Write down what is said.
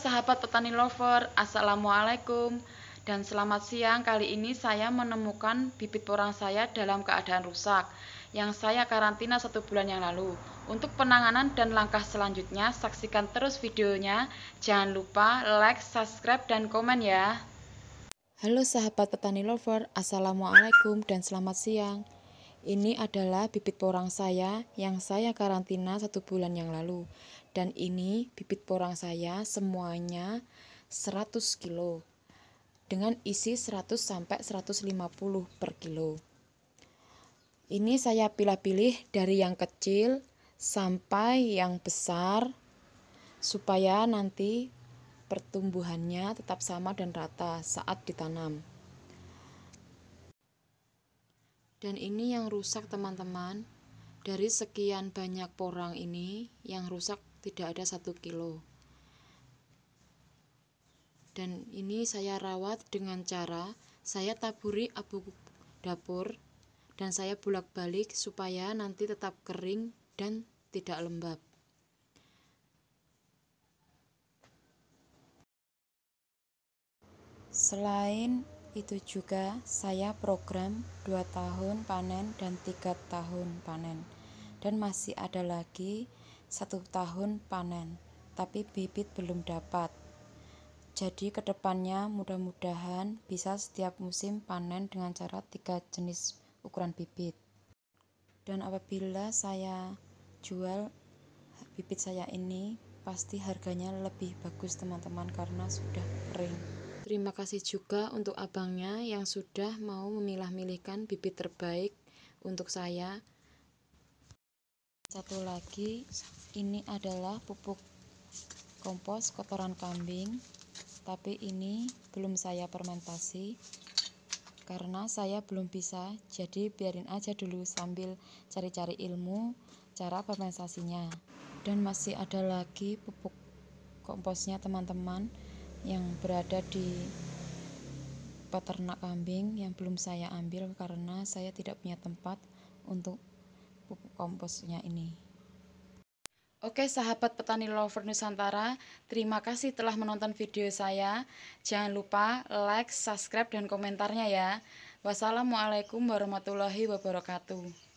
sahabat petani lover, Assalamualaikum dan selamat siang. Kali ini saya menemukan bibit porang saya dalam keadaan rusak yang saya karantina satu bulan yang lalu. Untuk penanganan dan langkah selanjutnya, saksikan terus videonya. Jangan lupa like, subscribe, dan komen ya. Halo sahabat petani lover, Assalamualaikum dan selamat siang. Ini adalah bibit porang saya yang saya karantina satu bulan yang lalu. Dan ini bibit porang saya semuanya 100 kilo dengan isi 100 sampai 150 per kilo. Ini saya pilih-pilih dari yang kecil sampai yang besar supaya nanti pertumbuhannya tetap sama dan rata saat ditanam. Dan ini yang rusak teman-teman. Dari sekian banyak porang ini, yang rusak tidak ada satu kilo. Dan ini saya rawat dengan cara saya taburi abu dapur dan saya bolak-balik supaya nanti tetap kering dan tidak lembab. Selain itu juga saya program 2 tahun panen dan 3 tahun panen. Dan masih ada lagi satu tahun panen, tapi bibit belum dapat. Jadi kedepannya mudah-mudahan bisa setiap musim panen dengan cara tiga jenis ukuran bibit. Dan apabila saya jual bibit saya ini, pasti harganya lebih bagus teman-teman karena sudah kering. Terima kasih juga untuk abangnya yang sudah mau memilah-milihkan bibit terbaik untuk saya. Satu lagi, ini adalah pupuk kompos kotoran kambing, tapi ini belum saya fermentasi karena saya belum bisa. Jadi biarin aja dulu sambil cari-cari ilmu cara fermentasinya. Dan masih ada lagi pupuk komposnya teman-teman yang berada di peternak kambing yang belum saya ambil karena saya tidak punya tempat untuk pupuk komposnya ini. Oke sahabat petani lover Nusantara, terima kasih telah menonton video saya. Jangan lupa like, subscribe, dan komentarnya ya. Wassalamualaikum warahmatullahi wabarakatuh.